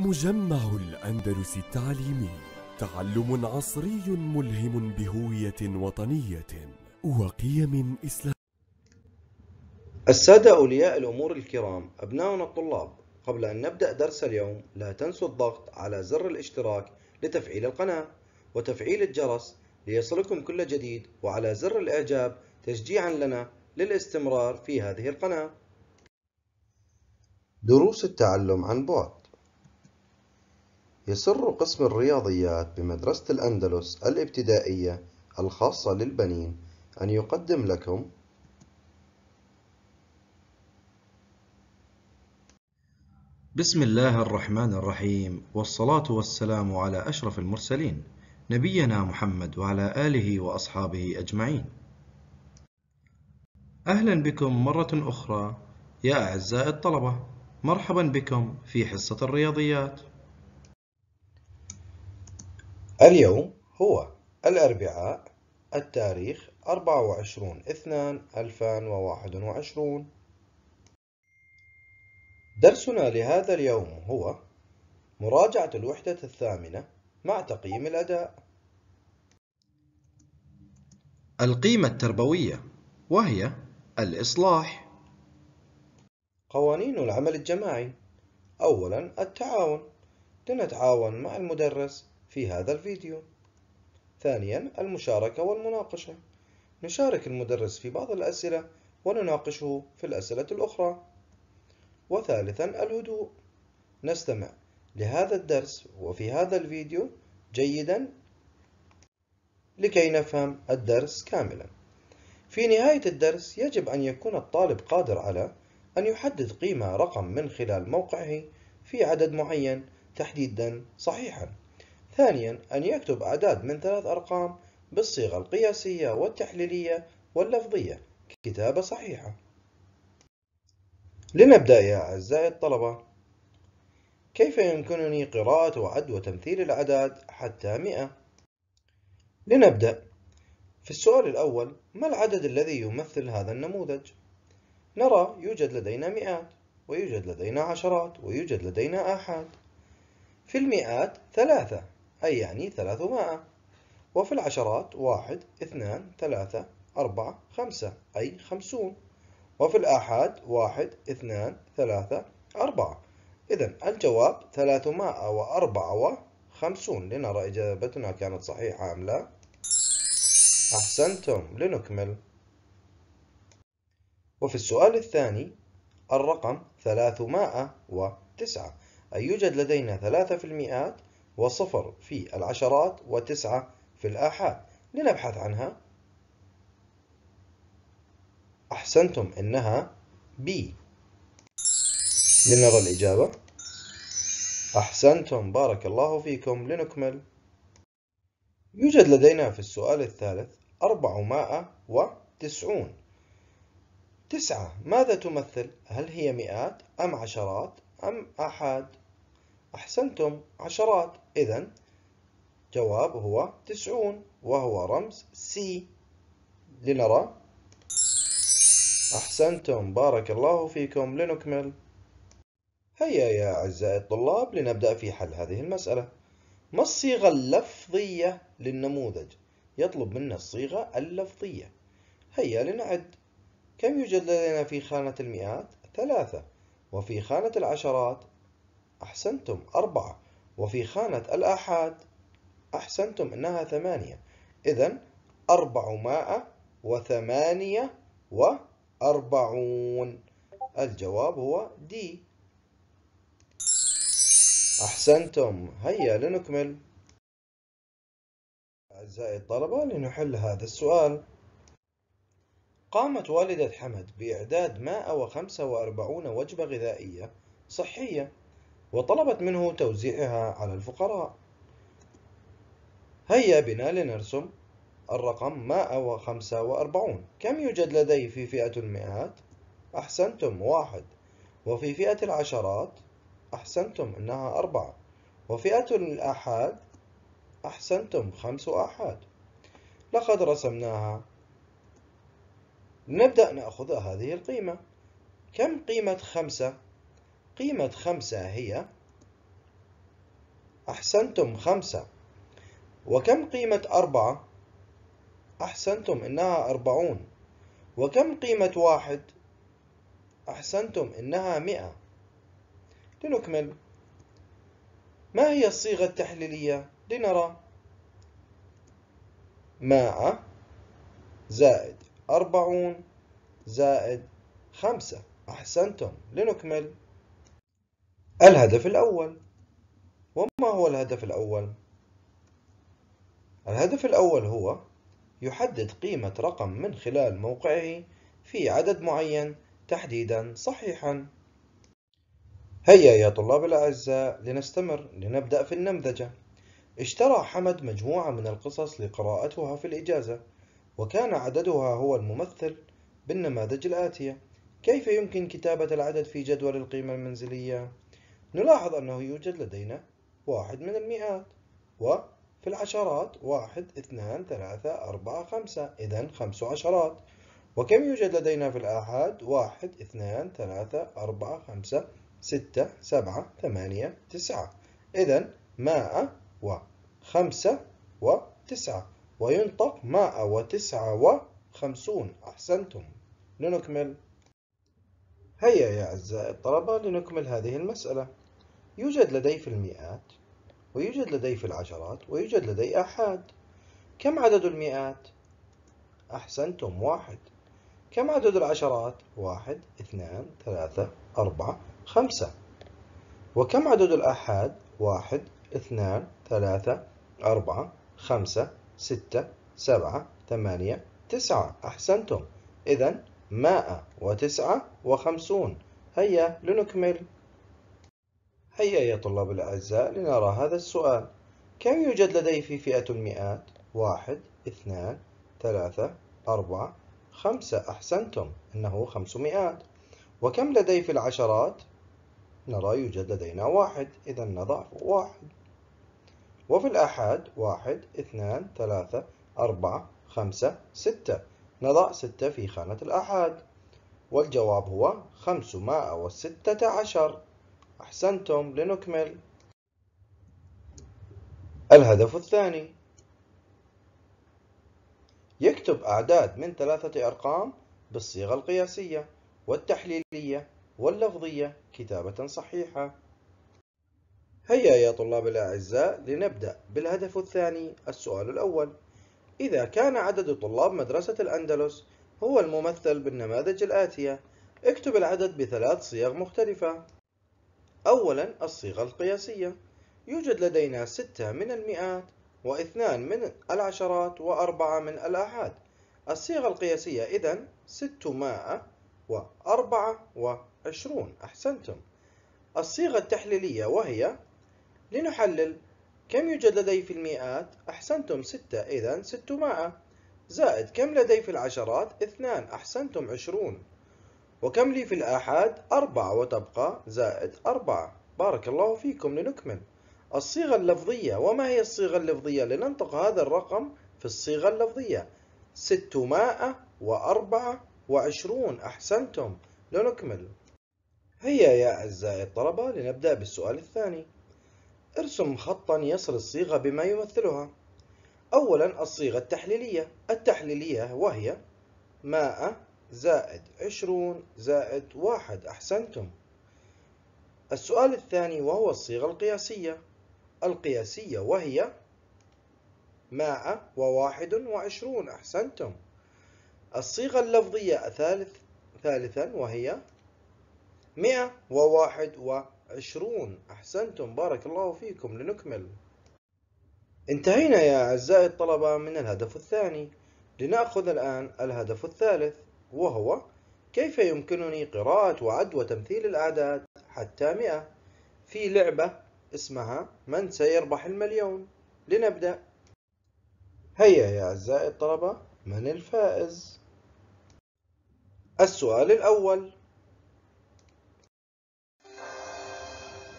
مجمع الأندلس التعليمي تعلم عصري ملهم بهوية وطنية وقيم إسلامية السادة أولياء الأمور الكرام أبناؤنا الطلاب قبل أن نبدأ درس اليوم لا تنسوا الضغط على زر الاشتراك لتفعيل القناة وتفعيل الجرس ليصلكم كل جديد وعلى زر الإعجاب تشجيعا لنا للاستمرار في هذه القناة دروس التعلم عن بعد يسر قسم الرياضيات بمدرسة الأندلس الابتدائية الخاصة للبنين أن يقدم لكم بسم الله الرحمن الرحيم والصلاة والسلام على أشرف المرسلين نبينا محمد وعلى آله وأصحابه أجمعين أهلا بكم مرة أخرى يا أعزائي الطلبة مرحبا بكم في حصة الرياضيات اليوم هو الأربعاء التاريخ 24 وعشرون اثنان درسنا لهذا اليوم هو مراجعة الوحدة الثامنة مع تقييم الأداء القيمة التربوية وهي الإصلاح قوانين العمل الجماعي أولا التعاون لنتعاون مع المدرس في هذا الفيديو ثانيا المشاركة والمناقشة نشارك المدرس في بعض الأسئلة ونناقشه في الأسئلة الأخرى وثالثا الهدوء نستمع لهذا الدرس وفي هذا الفيديو جيدا لكي نفهم الدرس كاملا في نهاية الدرس يجب أن يكون الطالب قادر على أن يحدد قيمة رقم من خلال موقعه في عدد معين تحديدا صحيحا ثانيا أن يكتب أعداد من ثلاث أرقام بالصيغة القياسية والتحليلية واللفظية كتابة صحيحة لنبدأ يا أعزائي الطلبة كيف يمكنني قراءة وعد وتمثيل الأعداد حتى 100 لنبدأ في السؤال الأول ما العدد الذي يمثل هذا النموذج؟ نرى يوجد لدينا مئات ويوجد لدينا عشرات ويوجد لدينا آحاد في المئات ثلاثة أي يعني ثلاثمائة وفي العشرات واحد اثنان ثلاثة أربعة خمسة أي خمسون وفي الآحاد واحد اثنان ثلاثة أربعة إذا الجواب ثلاثمائة وأربعة وخمسون لنرى إجابتنا كانت صحيحة أم لا أحسنتم لنكمل وفي السؤال الثاني الرقم ثلاثمائة وتسعة أي يوجد لدينا ثلاثة في المئات وصفر في العشرات وتسعة في الآحاد لنبحث عنها أحسنتم إنها B لنرى الإجابة أحسنتم بارك الله فيكم لنكمل يوجد لدينا في السؤال الثالث أربعمائة وتسعون تسعة ماذا تمثل؟ هل هي مئات أم عشرات أم آحاد؟ أحسنتم عشرات إذا جواب هو تسعون وهو رمز سي لنرى أحسنتم بارك الله فيكم لنكمل هيا يا أعزائي الطلاب لنبدأ في حل هذه المسألة ما الصيغة اللفظية للنموذج؟ يطلب منا الصيغة اللفظية هيا لنعد كم يوجد لدينا في خانة المئات؟ ثلاثة وفي خانة العشرات أحسنتم أربعة وفي خانة الآحاد أحسنتم أنها ثمانية إذا أربعمائة وثمانية وأربعون الجواب هو دي أحسنتم هيا لنكمل أعزائي الطلبة لنحل هذا السؤال قامت والدة حمد بإعداد 145 وجبة غذائية صحية وطلبت منه توزيعها على الفقراء هيا بنا لنرسم الرقم 145 كم يوجد لدي في فئة المئات؟ أحسنتم واحد وفي فئة العشرات أحسنتم إنها أربعة وفئة الآحاد أحسنتم خمس آحاد لقد رسمناها لنبدأ نأخذ هذه القيمة كم قيمة خمسة قيمة خمسة هي أحسنتم خمسة وكم قيمة أربعة؟ أحسنتم إنها أربعون وكم قيمة واحد؟ أحسنتم إنها مئة لنكمل ما هي الصيغة التحليلية؟ لنرى ماء زائد أربعون زائد خمسة أحسنتم لنكمل الهدف الأول وما هو الهدف الأول؟ الهدف الأول هو يحدد قيمة رقم من خلال موقعه في عدد معين تحديدا صحيحا هيا يا طلاب الأعزاء لنستمر لنبدأ في النمذجة اشترى حمد مجموعة من القصص لقراءتها في الإجازة وكان عددها هو الممثل بالنماذج الآتية كيف يمكن كتابة العدد في جدول القيمة المنزلية؟ نلاحظ أنه يوجد لدينا واحد من المئات وفي العشرات واحد اثنان ثلاثة أربعة خمسة إذا خمس عشرات وكم يوجد لدينا في الآحاد واحد اثنان ثلاثة أربعة خمسة ستة سبعة ثمانية تسعة إذا مائة وخمسة وتسعة وينطق مائة وتسعة وخمسون أحسنتم لنكمل هيا يا أعزائي الطلبة لنكمل هذه المسألة يوجد لدي في المئات ويوجد لدي في العشرات ويوجد لدي آحاد كم عدد المئات؟ أحسنتم واحد كم عدد العشرات؟ واحد اثنان ثلاثة أربعة خمسة وكم عدد الآحاد؟ واحد اثنان ثلاثة أربعة خمسة ستة سبعة ثمانية تسعة أحسنتم إذا مائة وتسعة وخمسون هيا لنكمل هيا يا طلاب الأعزاء لنرى هذا السؤال كم يوجد لدي في فئة المئات؟ واحد اثنان ثلاثة أربعة خمسة أحسنتم إنه خمسمائات وكم لدي في العشرات؟ نرى يوجد لدينا واحد إذا نضع واحد وفي الآحاد واحد اثنان ثلاثة أربعة خمسة ستة نضع ستة في خانة الآحاد والجواب هو خمسمائة وستة عشر أحسنتم لنكمل الهدف الثاني يكتب أعداد من ثلاثة أرقام بالصيغة القياسية والتحليلية واللفظية كتابة صحيحة هيا يا طلاب الأعزاء لنبدأ بالهدف الثاني السؤال الأول إذا كان عدد طلاب مدرسة الأندلس هو الممثل بالنماذج الآتية اكتب العدد بثلاث صيغ مختلفة أولا الصيغة القياسية يوجد لدينا ستة من المئات واثنان من العشرات وأربعة من الآحاد الصيغة القياسية إذا ستمائة وأربعة وعشرون أحسنتم الصيغة التحليلية وهي لنحلل كم يوجد لدي في المئات أحسنتم ستة إذا ستمائة زائد كم لدي في العشرات اثنان أحسنتم عشرون وكم لي في الآحاد أربعة وتبقى زائد أربعة بارك الله فيكم لنكمل الصيغة اللفظية وما هي الصيغة اللفظية لننطق هذا الرقم في الصيغة اللفظية ستمائة وأربعة وعشرون أحسنتم لنكمل هيا يا أعزائي الطلبة لنبدأ بالسؤال الثاني ارسم خطا يصل الصيغة بما يمثلها أولا الصيغة التحليلية التحليلية وهي ماء زائد عشرون زائد واحد أحسنتم السؤال الثاني وهو الصيغة القياسية القياسية وهي مائة وواحد وعشرون أحسنتم الصيغة اللفظية ثالث ثالثا وهي مئة وواحد وعشرون أحسنتم بارك الله فيكم لنكمل انتهينا يا أعزائي الطلبة من الهدف الثاني لنأخذ الآن الهدف الثالث وهو كيف يمكنني قراءة وعد وتمثيل الأعداد حتى مئة في لعبة اسمها من سيربح المليون لنبدأ هيا يا أعزائي الطلبة من الفائز؟ السؤال الأول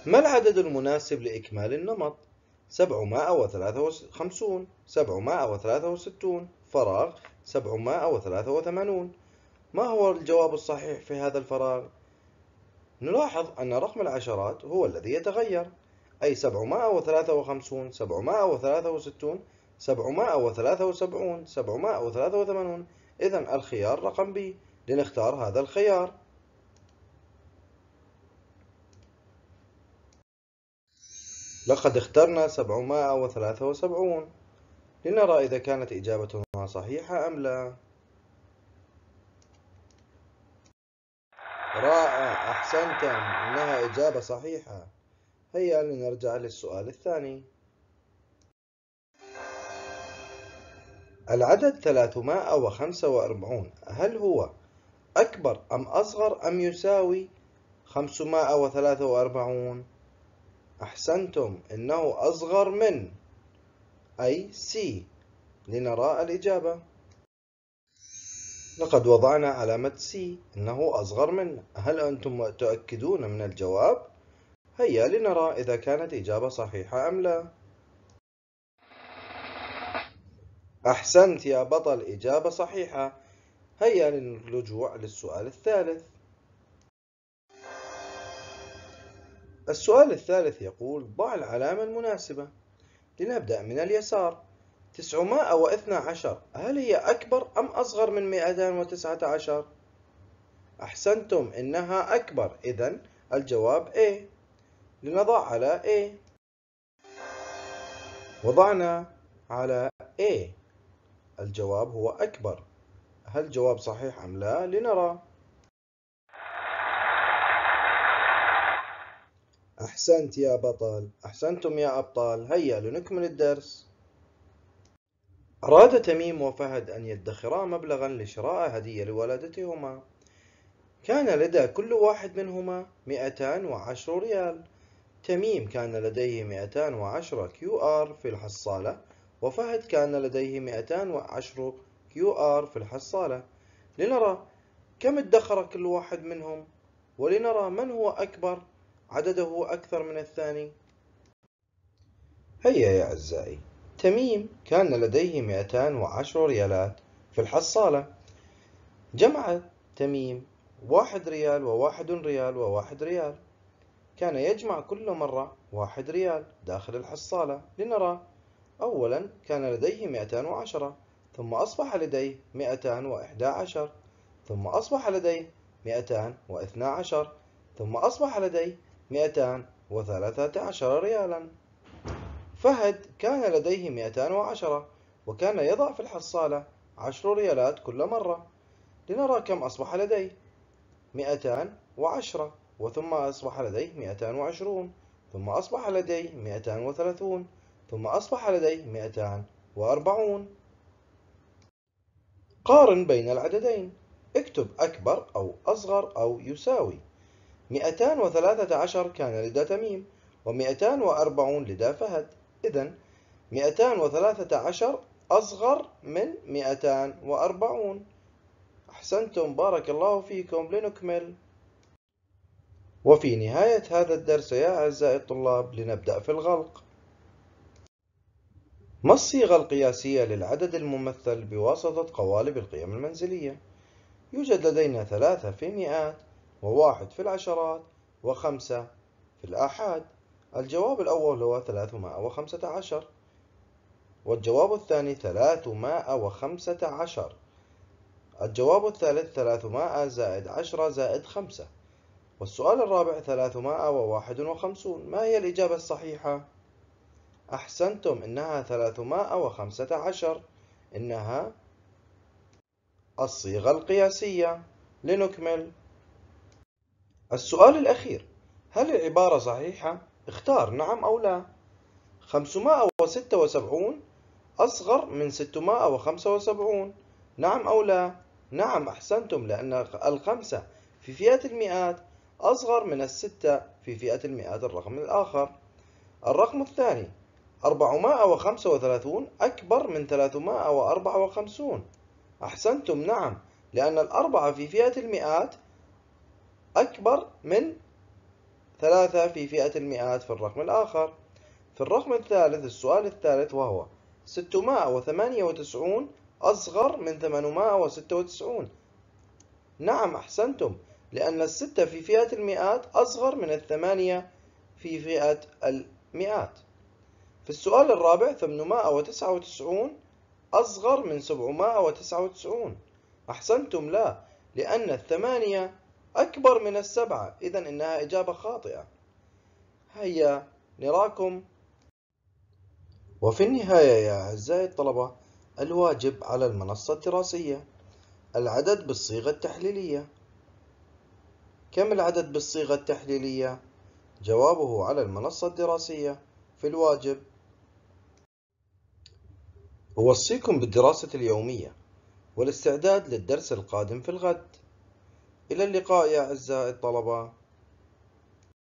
ما العدد المناسب لإكمال النمط؟ 753 763 فراغ 783 ما هو الجواب الصحيح في هذا الفراغ؟ نلاحظ أن رقم العشرات هو الذي يتغير أي 753 763 773 783 إذا الخيار رقم B لنختار هذا الخيار لقد اخترنا 773 لنرى إذا كانت إجابتنا صحيحة أم لا رائع أحسنتم إنها إجابة صحيحة هيا لنرجع للسؤال الثاني العدد 345 هل هو أكبر أم أصغر أم يساوي 543 أحسنتم إنه أصغر من أي C لنرى الإجابة لقد وضعنا علامة سي إنه أصغر منا هل أنتم متأكدون من الجواب؟ هيا لنرى إذا كانت إجابة صحيحة أم لا أحسنت يا بطل إجابة صحيحة هيا للرجوع للسؤال الثالث السؤال الثالث يقول ضع العلامة المناسبة لنبدأ من اليسار تسعمائة واثنى عشر هل هي أكبر أم أصغر من مئتان وتسعة عشر؟ أحسنتم إنها أكبر إذا الجواب A لنضع على A وضعنا على A الجواب هو أكبر هل الجواب صحيح أم لا؟ لنرى أحسنت يا بطل أحسنتم يا أبطال هيا لنكمل الدرس أراد تميم وفهد أن يدخرا مبلغا لشراء هدية لوالدتهما كان لدى كل واحد منهما 210 ريال تميم كان لديه 210 كيو آر في الحصالة وفهد كان لديه 210 كيو آر في الحصالة لنرى كم ادخر كل واحد منهم ولنرى من هو أكبر عدده أكثر من الثاني هيا يا أعزائي تميم كان لديه 210 ريالات في الحصالة جمع تميم واحد ريال وواحد ريال وواحد ريال كان يجمع كل مرة واحد ريال داخل الحصالة لنرى أولا كان لديه 210 ثم أصبح لديه 211 ثم أصبح لديه 212 ثم أصبح لديه 213 ريالا فهد كان لديه 210 وكان يضع في الحصالة عشر ريالات كل مرة لنرى كم أصبح لديه 210 وثم أصبح لديه 220 ثم أصبح لديه 230 ثم أصبح لديه 240 قارن بين العددين اكتب أكبر أو أصغر أو يساوي 213 كان لدى تميم و240 لدى فهد إذا 213 أصغر من 240 أحسنتم بارك الله فيكم لنكمل وفي نهاية هذا الدرس يا أعزائي الطلاب لنبدأ في الغلق ما الصيغة القياسية للعدد الممثل بواسطة قوالب القيم المنزلية؟ يوجد لدينا ثلاثة في المئات وواحد في العشرات وخمسة في الآحاد الجواب الأول هو ثلاثمائة وخمسة عشر والجواب الثاني ثلاثمائة وخمسة عشر الجواب الثالث ثلاثمائة زائد عشرة زائد خمسة والسؤال الرابع ثلاثمائة وواحد وخمسون ما هي الإجابة الصحيحة؟ أحسنتم إنها ثلاثمائة وخمسة عشر إنها الصيغة القياسية لنكمل السؤال الأخير هل العبارة صحيحة؟ اختار نعم أو لا 576 أصغر من 675 نعم أو لا نعم أحسنتم لأن الخمسة في فئة المئات أصغر من الستة في فئة المئات الرقم الآخر الرقم الثاني 435 أكبر من 354 أحسنتم نعم لأن الأربعة في فئة المئات أكبر من ثلاثة في فئة المئات في الرقم الآخر في الرقم الثالث السؤال الثالث وهو 698 أصغر من 896 نعم أحسنتم لأن الستة في فئة المئات أصغر من الثمانية في فئة المئات في السؤال الرابع 899 أصغر من 799 أحسنتم لا لأن الثمانية أكبر من السبعة إذا إنها إجابة خاطئة هيا نراكم وفي النهاية يا أعزائي الطلبة الواجب على المنصة الدراسية العدد بالصيغة التحليلية كم العدد بالصيغة التحليلية؟ جوابه على المنصة الدراسية في الواجب أوصيكم بالدراسة اليومية والاستعداد للدرس القادم في الغد إلى اللقاء يا أعزائي الطلبة